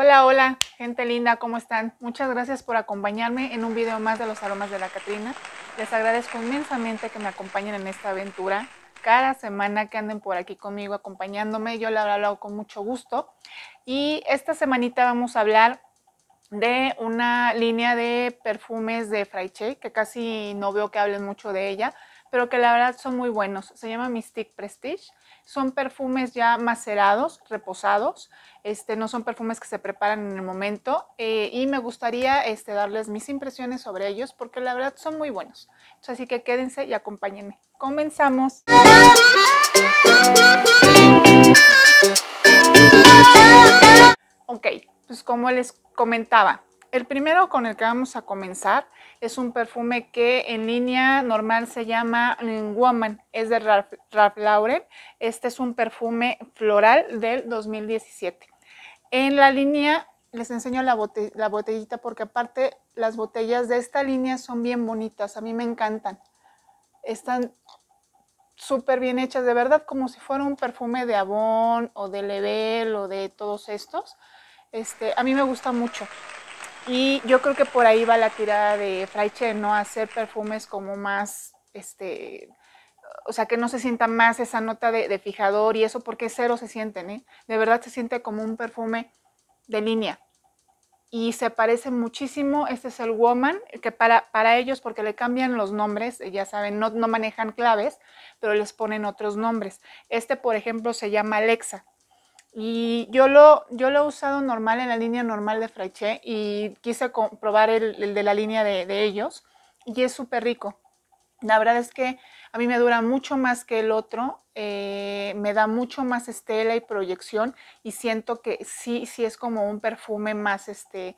Hola, hola, gente linda, ¿cómo están? Muchas gracias por acompañarme en un video más de los aromas de la Catrina. Les agradezco inmensamente que me acompañen en esta aventura. Cada semana que anden por aquí conmigo acompañándome, yo la hablo con mucho gusto. Y esta semanita vamos a hablar de una línea de perfumes de Fraiche, que casi no veo que hablen mucho de ella, pero que la verdad son muy buenos. Se llama Mystique Prestige. Son perfumes ya macerados, reposados. Este, no son perfumes que se preparan en el momento. Eh, y me gustaría este, darles mis impresiones sobre ellos porque la verdad son muy buenos. así que quédense y acompáñenme. Comenzamos. Ok, pues como les comentaba, el primero con el que vamos a comenzar es un perfume que en línea normal se llama Woman, es de Ralph, Lauren. Este es un perfume floral del 2017. En la línea les enseño la, botellita porque aparte las botellas de esta línea son bien bonitas, a mí me encantan. Están súper bien hechas, de verdad, como si fuera un perfume de Avon o de Level o de todos estos. Este, a mí me gusta mucho. Y yo creo que por ahí va la tirada de Fraiche, ¿no? Hacer perfumes como más, este, o sea, que no se sienta más esa nota de, fijador y eso, porque cero se sienten, ¿eh? De verdad se siente como un perfume de línea. Y se parece muchísimo, este es el Woman, que para, para ellos, porque le cambian los nombres, eh, ya saben, no, no manejan claves, pero les ponen otros nombres. Este, por ejemplo, se llama Alexa y yo lo, yo lo he usado normal en la línea normal de Fraiche y quise probar el, de la línea de, de ellos y es súper rico. La verdad es que a mí me dura mucho más que el otro, eh, me da mucho más estela y proyección y siento que sí, sí es como un perfume más, este,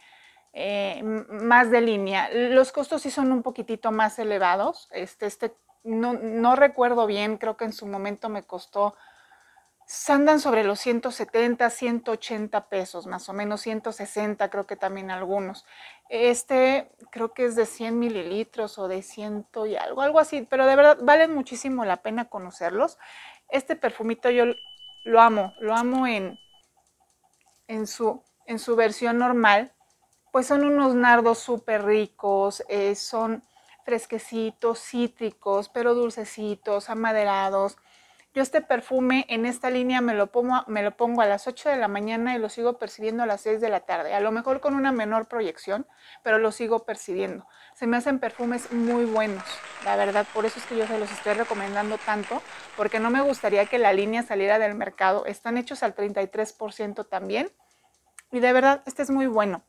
eh, más de línea. Los costos sí son un poquitito más elevados, este, este, no, no recuerdo bien, creo que en su momento me costó andan sobre los 170, 180 pesos, más o menos 160 creo que también algunos. Este creo que es de 100 mililitros o de 100 y algo, algo así, pero de verdad valen muchísimo la pena conocerlos. Este perfumito yo lo amo, lo amo en, en, su, versión normal. Pues son unos nardos súper ricos, eh, son fresquecitos, cítricos, pero dulcecitos, amaderados yo este perfume en esta línea me lo, pongo, me lo pongo a las 8 de la mañana y lo sigo percibiendo a las 6 de la tarde. A lo mejor con una menor proyección, pero lo sigo percibiendo. Se me hacen perfumes muy buenos, la verdad. Por eso es que yo se los estoy recomendando tanto, porque no me gustaría que la línea saliera del mercado. Están hechos al 33% también. Y de verdad, este es muy bueno.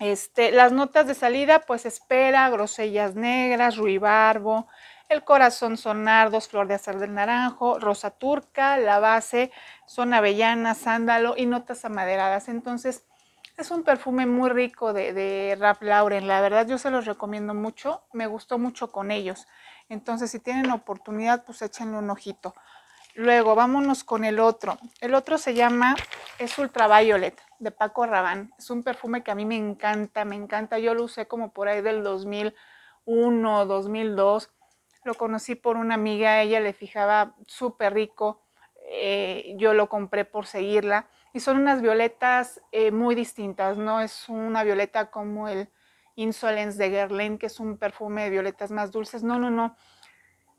Este, las notas de salida, pues espera, grosellas negras, ruibarbo, el corazón son nardos, flor de azar del naranjo, rosa turca, la base son avellana, sándalo y notas amaderadas. Entonces es un perfume muy rico de, de Rap Lauren, la verdad yo se los recomiendo mucho, me gustó mucho con ellos. Entonces si tienen oportunidad pues échenle un ojito. Luego vámonos con el otro. El otro se llama es Ultraviolet de Paco Rabanne. Es un perfume que a mí me encanta, me encanta. Yo lo usé como por ahí del 2001, 2002 lo conocí por una amiga, ella le fijaba súper rico. Eh, yo lo compré por seguirla. Y son unas violetas eh, muy distintas, ¿no? Es una violeta como el Insolence de Guerlain, que es un perfume de violetas más dulces. No, no, no.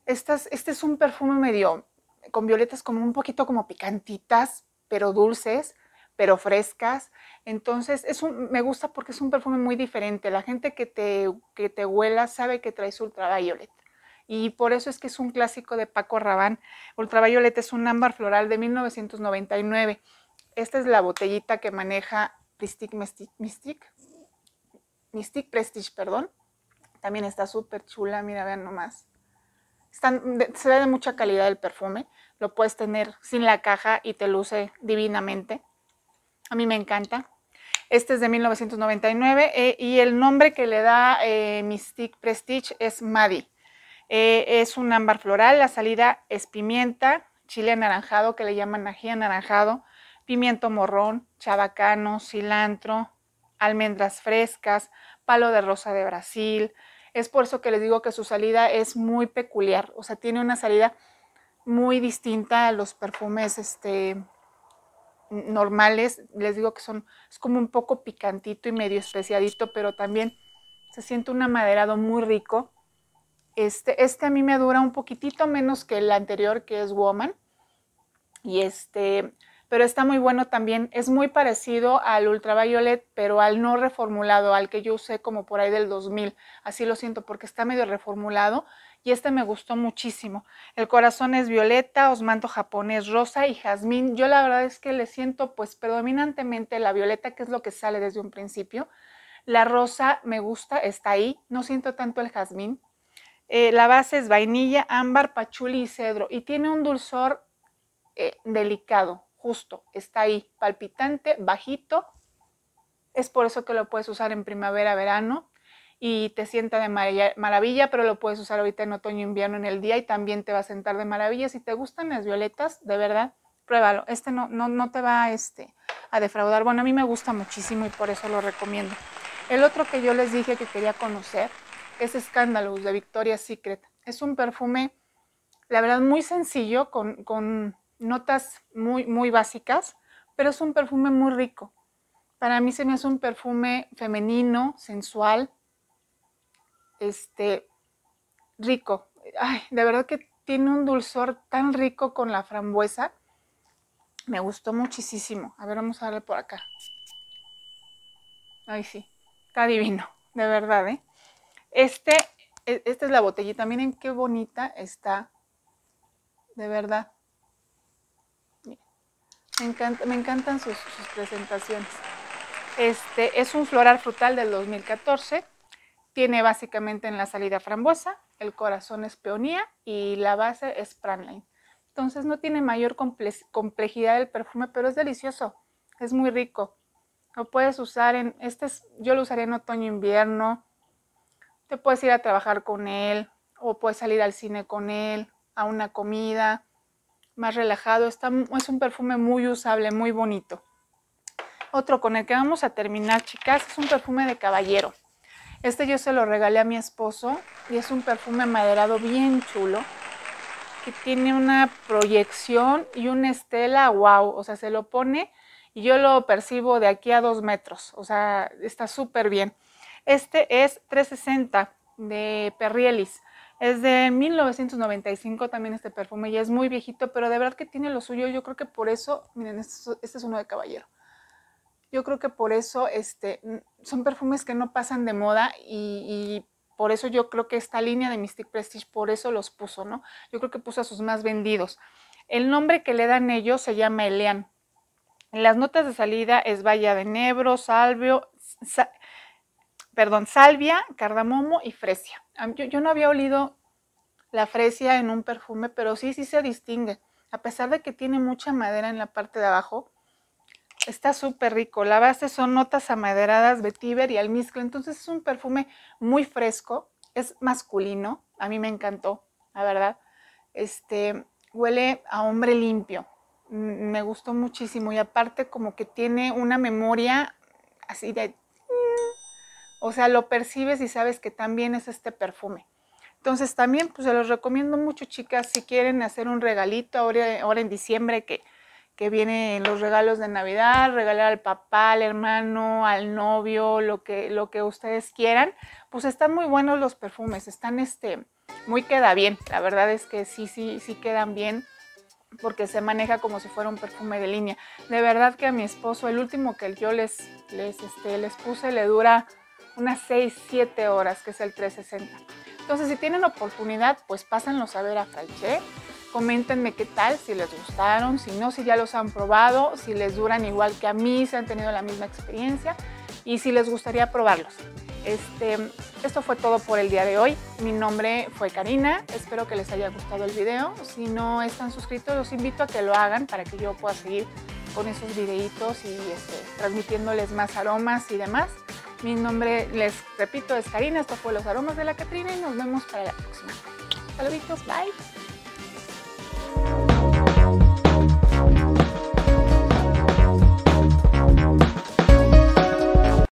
Estas, este es un perfume medio con violetas como un poquito como picantitas, pero dulces, pero frescas. Entonces, es me gusta porque es un perfume muy diferente. La gente que te, que te huela sabe que traes ultravioleta y por eso es que es un clásico de Paco Rabanne. Ultravioleta es un ámbar floral de 1999. Esta es la botellita que maneja Mystique Mystic, Prestige, perdón. También está súper chula, mira, vean nomás. se ve de mucha calidad el perfume. Lo puedes tener sin la caja y te luce divinamente. A mí me encanta. Este es de 1999 eh, y el nombre que le da eh, Mystique Prestige es Maddie. Eh, es un ámbar floral, la salida es pimienta, chile anaranjado que le llaman ají anaranjado, pimiento morrón, chabacano, cilantro, almendras frescas, palo de rosa de Brasil. Es por eso que les digo que su salida es muy peculiar, o sea, tiene una salida muy distinta a los perfumes este, normales. Les digo que son, es como un poco picantito y medio especiadito, pero también se siente un amaderado muy rico. Este, este, a mí me dura un poquitito menos que el anterior que es Woman. Y este, pero está muy bueno también. Es muy parecido al Ultraviolet, pero al no reformulado, al que yo usé como por ahí del 2000. Así lo siento porque está medio reformulado y este me gustó muchísimo. El corazón es violeta, osmanto japonés rosa y jazmín. Yo la verdad es que le siento pues predominantemente la violeta, que es lo que sale desde un principio. La rosa me gusta, está ahí. No siento tanto el jazmín, eh, la base es vainilla, ámbar, pachuli y cedro y tiene un dulzor eh, delicado, justo, está ahí, palpitante, bajito. Es por eso que lo puedes usar en primavera, verano y te sienta de maravilla, pero lo puedes usar ahorita en otoño, invierno, en el día y también te va a sentar de maravilla. Si te gustan las violetas, de verdad, pruébalo. Este no, no, te va a, este, a defraudar. Bueno, a mí me gusta muchísimo y por eso lo recomiendo. El otro que yo les dije que quería conocer es Scandalous de Victoria's Secret. Es un perfume, la verdad, muy sencillo, con, notas muy, muy básicas, pero es un perfume muy rico. Para mí se me hace un perfume femenino, sensual, este, rico. Ay, de verdad que tiene un dulzor tan rico con la frambuesa. Me gustó muchísimo. A ver, vamos a darle por acá. Ay, sí. Está divino, de verdad, ¿eh? Este, e, esta es la botellita. Miren qué bonita está. De verdad. Me, me encantan sus, presentaciones. Este es un floral frutal del 2014. Tiene básicamente en la salida frambuesa, el corazón es peonía y la base es pranline. Entonces no tiene mayor complejidad del perfume, pero es delicioso. Es muy rico. Lo puedes usar en, este yo lo usaría en otoño, invierno, puedes ir a trabajar con él o puedes salir al cine con él, a una comida, más relajado. Está, es un perfume muy usable, muy bonito. Otro con el que vamos a terminar, chicas, es un perfume de caballero. Este yo se lo regalé a mi esposo y es un perfume maderado bien chulo que tiene una proyección y una estela, wow, o sea, se lo pone y yo lo percibo de aquí a dos metros, o sea, está súper bien. Este es 360 de Perrielis. Es de 1995 también este perfume y es muy viejito, pero de verdad que tiene lo suyo. Yo creo que por eso, miren, este, es este uno de caballero. Yo creo que por eso este, son perfumes que no pasan de moda y, por eso yo creo que esta línea de Mystic Prestige, por eso los puso, ¿no? Yo creo que puso a sus más vendidos. El nombre que le dan ellos se llama en Las notas de salida es Valle de Nebro, Salvio, perdón, salvia, cardamomo y fresia. Ah, yo, no había olido la fresia en un perfume, pero sí, sí se distingue. A pesar de que tiene mucha madera en la parte de abajo, está súper rico. La base son notas amaderadas, vetiver y almizcle. Entonces es un perfume muy fresco, es masculino. A mí me encantó, la verdad. Este, huele a hombre limpio. Me gustó muchísimo y aparte como que tiene una memoria así de o sea, lo percibes y sabes que también es este perfume. Entonces también pues se los recomiendo mucho chicas si quieren hacer un regalito ahora, ahora en diciembre que, que vienen los regalos de Navidad, regalar al papá, al hermano, al novio, lo que, lo que ustedes quieran, pues están muy buenos los perfumes, están este, muy queda bien, la verdad es que sí, sí, sí quedan bien porque se maneja como si fuera un perfume de línea. De verdad que a mi esposo, el último que yo les, les, este, les puse, le dura unas 6, 7 horas, que es el 360. Entonces, si tienen oportunidad, pues pásenlos a ver a Fraiche. Coméntenme qué tal, si les gustaron, si no, si ya los han probado, si les duran igual que a mí, si han tenido la misma experiencia y si les gustaría probarlos. Este, esto fue todo por el día de hoy. Mi nombre fue Karina. Espero que les haya gustado el video. Si no están suscritos, los invito a que lo hagan para que yo pueda seguir con esos videitos y este, transmitiéndoles más aromas y demás. Mi nombre, les repito, es Karina. Esto fue Los Aromas de la Catrina y nos vemos para la próxima. Saluditos, bye.